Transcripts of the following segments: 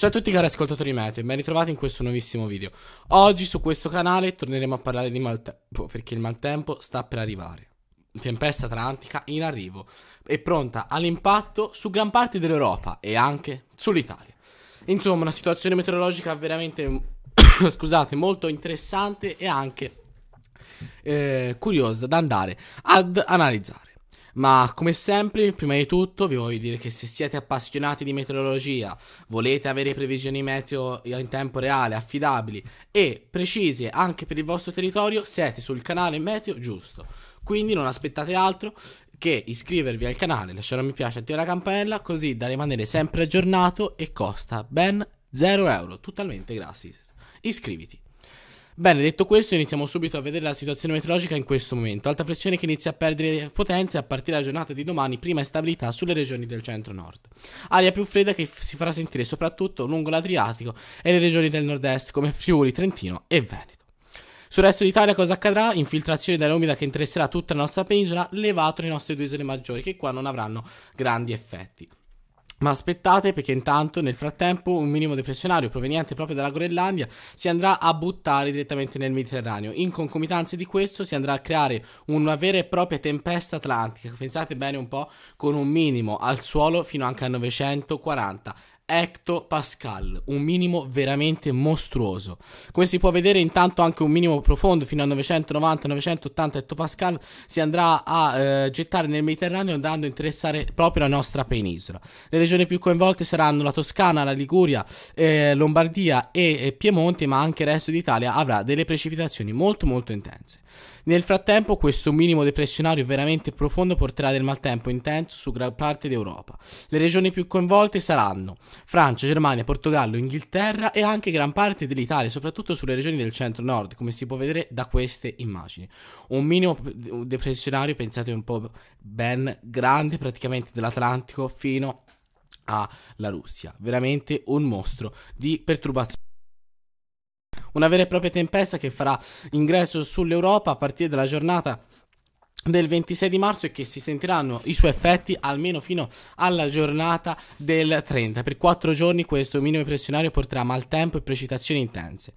Ciao a tutti cari ascoltatori Mete, ben ritrovati in questo nuovissimo video. Oggi su questo canale torneremo a parlare di maltempo, boh, perché il maltempo sta per arrivare. Tempesta atlantica in arrivo e pronta all'impatto su gran parte dell'Europa e anche sull'Italia. Insomma, una situazione meteorologica veramente, scusate, molto interessante e anche eh, curiosa da andare ad analizzare. Ma come sempre, prima di tutto, vi voglio dire che se siete appassionati di meteorologia, volete avere previsioni meteo in tempo reale, affidabili e precise anche per il vostro territorio, siete sul canale Meteo Giusto. Quindi non aspettate altro che iscrivervi al canale, lasciare un mi piace, attivare la campanella, così da rimanere sempre aggiornato e costa ben 0 euro, totalmente gratis. Iscriviti. Bene, detto questo, iniziamo subito a vedere la situazione meteorologica in questo momento. Alta pressione che inizia a perdere potenza a partire dalla giornata di domani, prima instabilità sulle regioni del centro-nord. Aria più fredda che si farà sentire soprattutto lungo l'Adriatico e le regioni del nord-est come Friuli, Trentino e Veneto. Sul resto d'Italia cosa accadrà? Infiltrazione d'aria umida che interesserà tutta la nostra penisola, levato le nostre due isole maggiori che qua non avranno grandi effetti. Ma aspettate perché intanto nel frattempo un minimo depressionario proveniente proprio dalla Groenlandia si andrà a buttare direttamente nel Mediterraneo. In concomitanza di questo si andrà a creare una vera e propria tempesta atlantica, pensate bene un po', con un minimo al suolo fino anche a 940 Pascal, un minimo veramente mostruoso. Come si può vedere intanto anche un minimo profondo fino a 990-980 Pascal si andrà a eh, gettare nel Mediterraneo andando a interessare proprio la nostra penisola. Le regioni più coinvolte saranno la Toscana, la Liguria, eh, Lombardia e, e Piemonte, ma anche il resto d'Italia avrà delle precipitazioni molto molto intense. Nel frattempo questo minimo depressionario veramente profondo porterà del maltempo intenso su gran parte d'Europa. Le regioni più coinvolte saranno Francia, Germania, Portogallo, Inghilterra e anche gran parte dell'Italia, soprattutto sulle regioni del centro-nord, come si può vedere da queste immagini. Un minimo depressionario, pensate un po' ben grande, praticamente dall'Atlantico fino alla Russia. Veramente un mostro di perturbazione. Una vera e propria tempesta che farà ingresso sull'Europa a partire dalla giornata del 26 di marzo e che si sentiranno i suoi effetti almeno fino alla giornata del 30. Per quattro giorni questo minimo impressionario porterà maltempo e precipitazioni intense.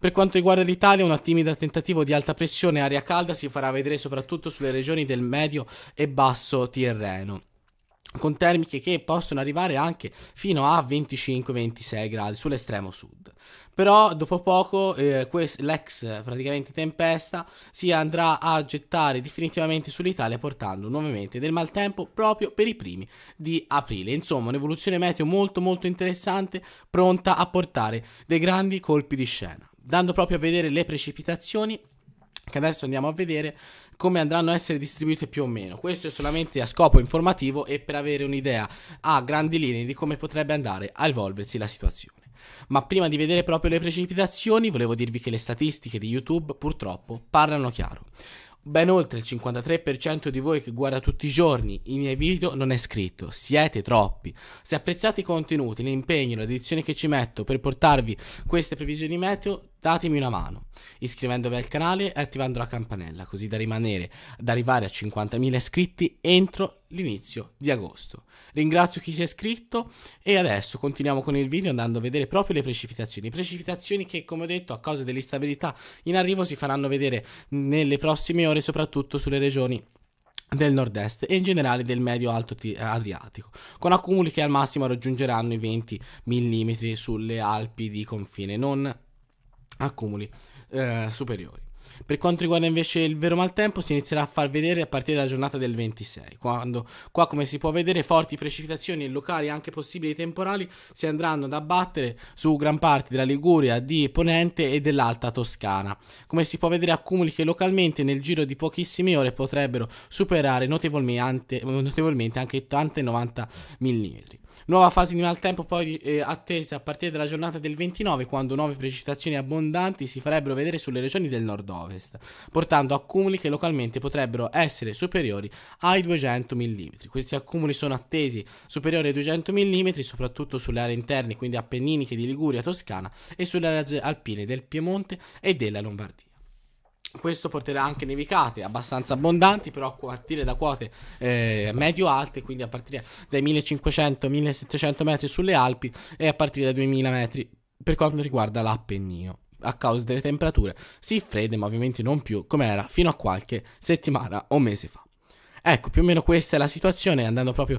Per quanto riguarda l'Italia, un timido tentativo di alta pressione e aria calda si farà vedere soprattutto sulle regioni del medio e basso Tirreno con termiche che possono arrivare anche fino a 25-26 gradi sull'estremo sud. Però dopo poco eh, quest- l'ex praticamente tempesta si andrà a gettare definitivamente sull'Italia portando nuovamente del maltempo proprio per i primi di aprile. Insomma un'evoluzione meteo molto molto interessante pronta a portare dei grandi colpi di scena, dando proprio a vedere le precipitazioni che adesso andiamo a vedere come andranno a essere distribuite più o meno. Questo è solamente a scopo informativo e per avere un'idea a grandi linee di come potrebbe andare a evolversi la situazione. Ma prima di vedere proprio le precipitazioni, volevo dirvi che le statistiche di YouTube purtroppo parlano chiaro. Ben oltre il 53% di voi che guarda tutti i giorni i miei video non è iscritto, siete troppi. Se apprezzate i contenuti, l'impegno, la dedizione che ci metto per portarvi queste previsioni meteo, Datemi una mano iscrivendovi al canale e attivando la campanella così da rimanere ad arrivare a 50.000 iscritti entro l'inizio di agosto. Ringrazio chi si è iscritto e adesso continuiamo con il video andando a vedere proprio le precipitazioni. Precipitazioni che come ho detto a causa dell'instabilità in arrivo si faranno vedere nelle prossime ore soprattutto sulle regioni del nord-est e in generale del medio alto eh, adriatico, con accumuli che al massimo raggiungeranno i 20 mm sulle Alpi di confine, non accumuli eh, superiori. Per quanto riguarda invece il vero maltempo, si inizierà a far vedere a partire dalla giornata del 26, quando qua come si può vedere forti precipitazioni locali anche possibili temporali si andranno ad abbattere su gran parte della Liguria di Ponente e dell'Alta Toscana. Come si può vedere accumuli che localmente nel giro di pochissime ore potrebbero superare notevolmente, anche i 90 mm. Nuova fase di maltempo poi eh, attesa a partire dalla giornata del 29 quando nuove precipitazioni abbondanti si farebbero vedere sulle regioni del nord-ovest, portando accumuli che localmente potrebbero essere superiori ai 200 mm. Questi accumuli sono attesi superiori ai 200 mm soprattutto sulle aree interne, quindi appenniniche di Liguria, Toscana e sulle aree alpine del Piemonte e della Lombardia. Questo porterà anche nevicate abbastanza abbondanti, però a partire da quote eh, medio-alte, quindi a partire dai 1500-1700 metri sulle Alpi e a partire dai 2000 metri per quanto riguarda l'Appennino. A causa delle temperature si fredde, ma ovviamente non più come era fino a qualche settimana o mese fa. Ecco, più o meno questa è la situazione, andando proprio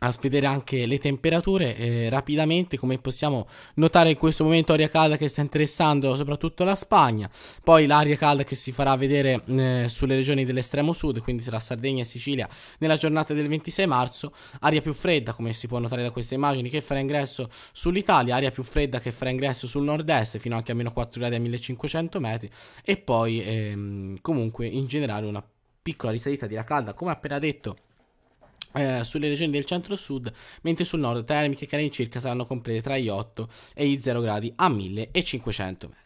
a vedere anche le temperature eh, rapidamente come possiamo notare in questo momento aria calda che sta interessando soprattutto la Spagna poi l'aria calda che si farà vedere mm, eh, sulle regioni dell'estremo sud quindi tra Sardegna e Sicilia nella giornata del 26 marzo aria più fredda come si può notare da queste immagini che farà ingresso sull'Italia aria più fredda che farà ingresso sul nord est fino anche a meno 4 gradi a 1500 metri e poi ehm, comunque in generale una piccola risalita di aria calda come appena detto eh, sulle regioni del centro-sud, mentre sul nord termiche che all'incirca saranno complete tra gli 8 e gli 0 gradi a 1500 metri.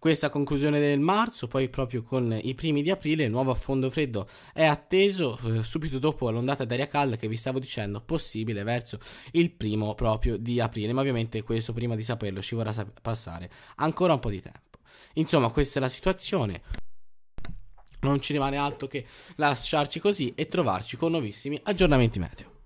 Questa conclusione del marzo, poi proprio con i primi di aprile, il nuovo affondo freddo è atteso eh, subito dopo l'ondata d'aria calda che vi stavo dicendo, possibile verso il primo proprio di aprile, ma ovviamente questo prima di saperlo ci vorrà sap- passare ancora un po' di tempo. Insomma, questa è la situazione. Non ci rimane altro che lasciarci così e trovarci con nuovissimi aggiornamenti meteo.